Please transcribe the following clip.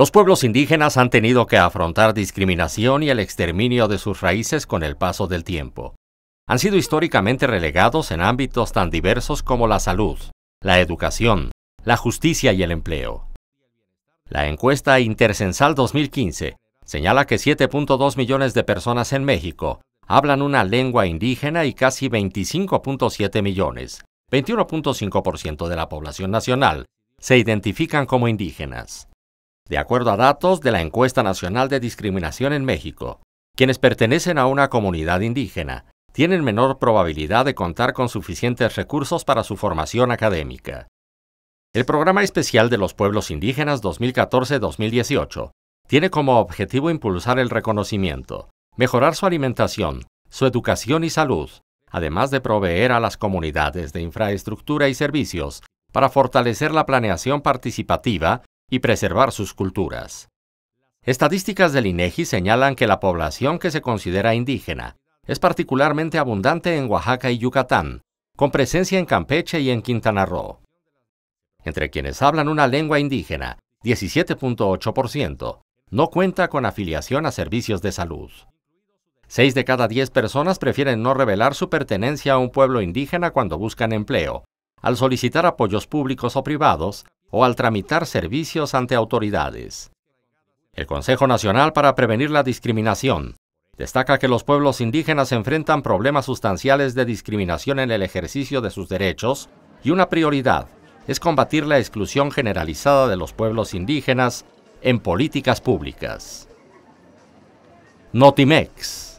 Los pueblos indígenas han tenido que afrontar discriminación y el exterminio de sus raíces con el paso del tiempo. Han sido históricamente relegados en ámbitos tan diversos como la salud, la educación, la justicia y el empleo. La encuesta Intercensal 2015 señala que 7.2 millones de personas en México hablan una lengua indígena y casi 25.7 millones, 21.5% de la población nacional, se identifican como indígenas de acuerdo a datos de la Encuesta Nacional de Discriminación en México. Quienes pertenecen a una comunidad indígena tienen menor probabilidad de contar con suficientes recursos para su formación académica. El Programa Especial de los Pueblos Indígenas 2014-2018 tiene como objetivo impulsar el reconocimiento, mejorar su alimentación, su educación y salud, además de proveer a las comunidades de infraestructura y servicios para fortalecer la planeación participativa y preservar sus culturas. Estadísticas del INEGI señalan que la población que se considera indígena es particularmente abundante en Oaxaca y Yucatán, con presencia en Campeche y en Quintana Roo. Entre quienes hablan una lengua indígena, 17.8%, no cuenta con afiliación a servicios de salud. Seis de cada diez personas prefieren no revelar su pertenencia a un pueblo indígena cuando buscan empleo, al solicitar apoyos públicos o privados o al tramitar servicios ante autoridades. El Consejo Nacional para Prevenir la Discriminación destaca que los pueblos indígenas enfrentan problemas sustanciales de discriminación en el ejercicio de sus derechos y una prioridad es combatir la exclusión generalizada de los pueblos indígenas en políticas públicas. Notimex